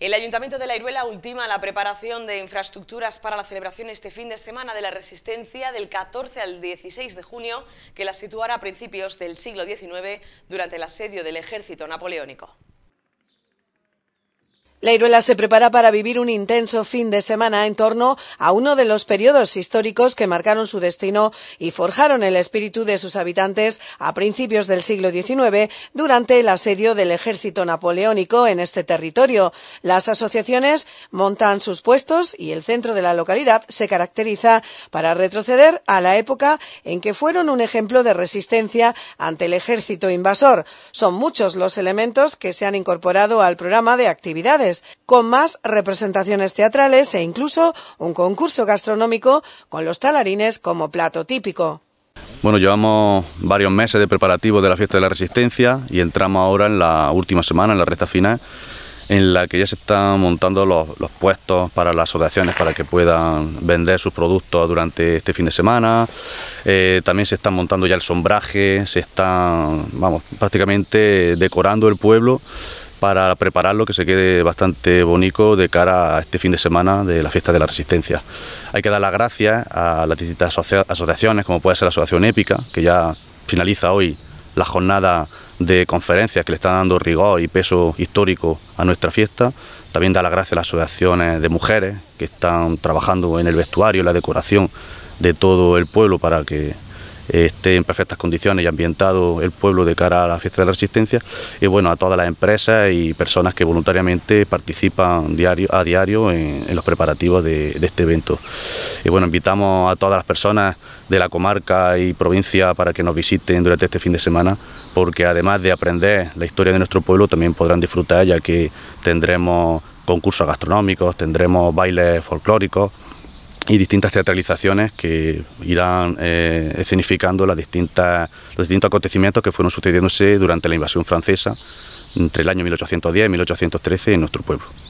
El Ayuntamiento de La Iruela ultima la preparación de infraestructuras para la celebración este fin de semana de la Resistencia del 14 al 16 de junio, que la situará a principios del siglo XIX durante el asedio del ejército napoleónico. La Iruela se prepara para vivir un intenso fin de semana en torno a uno de los periodos históricos que marcaron su destino y forjaron el espíritu de sus habitantes a principios del siglo XIX durante el asedio del ejército napoleónico en este territorio. Las asociaciones montan sus puestos y el centro de la localidad se caracteriza para retroceder a la época en que fueron un ejemplo de resistencia ante el ejército invasor. Son muchos los elementos que se han incorporado al programa de actividades con más representaciones teatrales e incluso un concurso gastronómico con los talarines como plato típico. Bueno, llevamos varios meses de preparativos de la fiesta de la resistencia y entramos ahora en la última semana, en la recta final, en la que ya se están montando los, puestos para las asociaciones para que puedan vender sus productos durante este fin de semana. Eh, también se están montando ya el sombraje, se está vamos, prácticamente decorando el pueblo para prepararlo que se quede bastante bonito de cara a este fin de semana de la fiesta de la resistencia. Hay que dar las gracias a las distintas asociaciones, como puede ser la Asociación Épica, que ya finaliza hoy la jornada de conferencias que le están dando rigor y peso histórico a nuestra fiesta. También da las gracias a las asociaciones de mujeres que están trabajando en el vestuario, y la decoración de todo el pueblo para que esté en perfectas condiciones y ambientado el pueblo de cara a la fiesta de la resistencia y bueno, a todas las empresas y personas que voluntariamente participan diario, a diario en, los preparativos de, de, este evento. Y bueno, invitamos a todas las personas de la comarca y provincia para que nos visiten durante este fin de semana porque además de aprender la historia de nuestro pueblo también podrán disfrutar ya que tendremos concursos gastronómicos, tendremos bailes folclóricos, y distintas teatralizaciones que irán eh, escenificando las distintas, los distintos acontecimientos que fueron sucediéndose durante la invasión francesa entre el año 1810 y 1813 en nuestro pueblo.